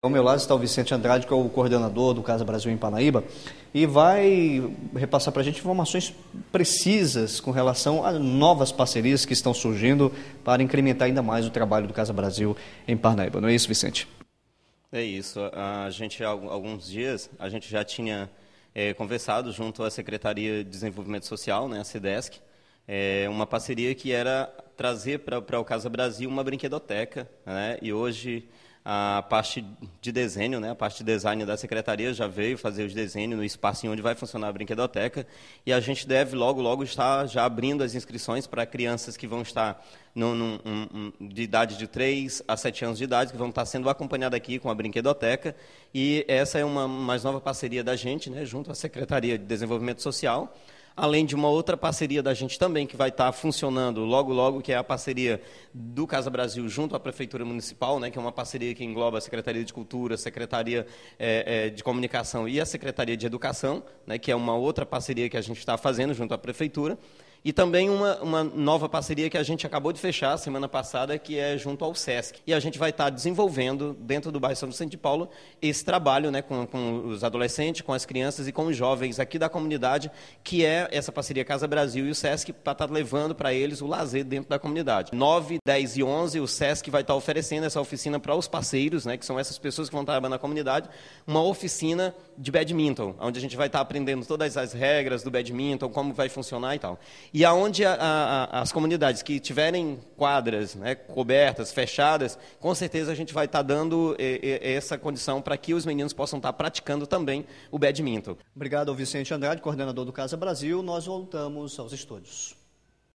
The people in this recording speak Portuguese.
Ao meu lado está o Vicente Andrade, que é o coordenador do Casa Brasil em Panaíba, e vai repassar para a gente informações precisas com relação a novas parcerias que estão surgindo para incrementar ainda mais o trabalho do Casa Brasil em Parnaíba. Não é isso, Vicente? É isso. A gente, há alguns dias, a gente já tinha é, conversado junto à Secretaria de Desenvolvimento Social, né, a SEDESC, é, uma parceria que era trazer para o Casa Brasil uma brinquedoteca, né, e hoje a parte de desenho, né, a parte de design da secretaria já veio fazer os desenhos no em onde vai funcionar a brinquedoteca e a gente deve logo logo estar já abrindo as inscrições para crianças que vão estar um, de idade de 3 a 7 anos de idade que vão estar sendo acompanhadas aqui com a brinquedoteca e essa é uma mais nova parceria da gente, né, junto à Secretaria de Desenvolvimento Social além de uma outra parceria da gente também, que vai estar tá funcionando logo, logo, que é a parceria do Casa Brasil junto à Prefeitura Municipal, né, que é uma parceria que engloba a Secretaria de Cultura, a Secretaria é, é, de Comunicação e a Secretaria de Educação, né, que é uma outra parceria que a gente está fazendo junto à Prefeitura. E também uma, uma nova parceria que a gente acabou de fechar semana passada, que é junto ao SESC. E a gente vai estar desenvolvendo, dentro do bairro São Vicente de Paulo, esse trabalho né, com, com os adolescentes, com as crianças e com os jovens aqui da comunidade, que é essa parceria Casa Brasil e o SESC, para estar tá levando para eles o lazer dentro da comunidade. 9, 10 e 11, o SESC vai estar oferecendo essa oficina para os parceiros, né, que são essas pessoas que vão trabalhar na comunidade, uma oficina de badminton, onde a gente vai estar aprendendo todas as regras do badminton, como vai funcionar e tal. E aonde as comunidades que tiverem quadras né, cobertas, fechadas, com certeza a gente vai estar tá dando e, e, essa condição para que os meninos possam estar tá praticando também o badminton. Obrigado ao Vicente Andrade, coordenador do Casa Brasil. Nós voltamos aos estúdios.